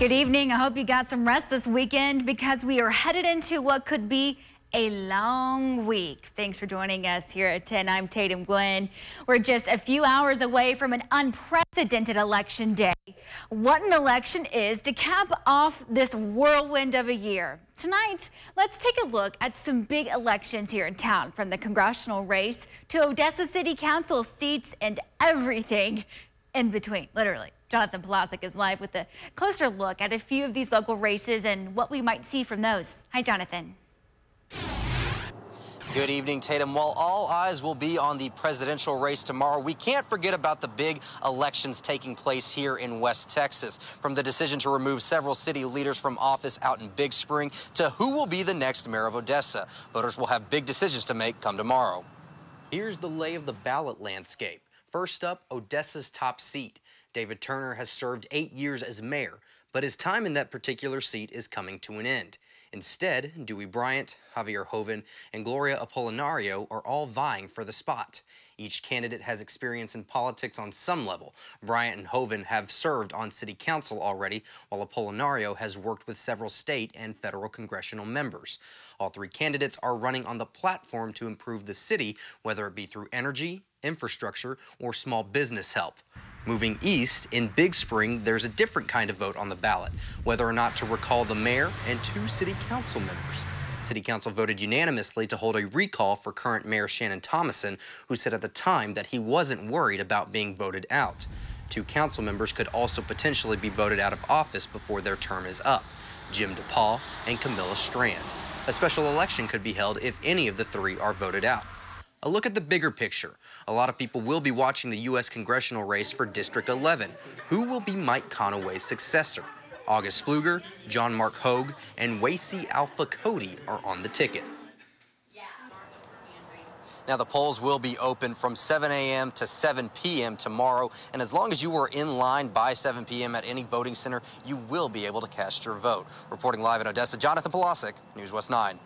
Good evening. I hope you got some rest this weekend because we are headed into what could be a long week. Thanks for joining us here at 10. I'm Tatum Gwynn. We're just a few hours away from an unprecedented election day. What an election is to cap off this whirlwind of a year. Tonight, let's take a look at some big elections here in town from the congressional race to Odessa City Council seats and everything in between, literally. Jonathan Plasek is live with a closer look at a few of these local races and what we might see from those. Hi, Jonathan. Good evening, Tatum. While all eyes will be on the presidential race tomorrow, we can't forget about the big elections taking place here in West Texas. From the decision to remove several city leaders from office out in Big Spring to who will be the next mayor of Odessa, voters will have big decisions to make come tomorrow. Here's the lay of the ballot landscape. First up, Odessa's top seat. David Turner has served eight years as mayor, but his time in that particular seat is coming to an end. Instead, Dewey Bryant, Javier Hoven, and Gloria Apolinario are all vying for the spot. Each candidate has experience in politics on some level. Bryant and Hoven have served on city council already, while Apolinario has worked with several state and federal congressional members. All three candidates are running on the platform to improve the city, whether it be through energy, infrastructure, or small business help. Moving east, in Big Spring, there's a different kind of vote on the ballot, whether or not to recall the mayor and two city council members. City Council voted unanimously to hold a recall for current Mayor Shannon Thomason, who said at the time that he wasn't worried about being voted out. Two council members could also potentially be voted out of office before their term is up Jim DePaul and Camilla Strand. A special election could be held if any of the three are voted out a look at the bigger picture. A lot of people will be watching the U.S. congressional race for District 11. Who will be Mike Conaway's successor? August Pfluger, John Mark Hogue, and Wacy Alpha Cody are on the ticket. Now, the polls will be open from 7 a.m. to 7 p.m. tomorrow, and as long as you are in line by 7 p.m. at any voting center, you will be able to cast your vote. Reporting live in Odessa, Jonathan Polosik, News West 9.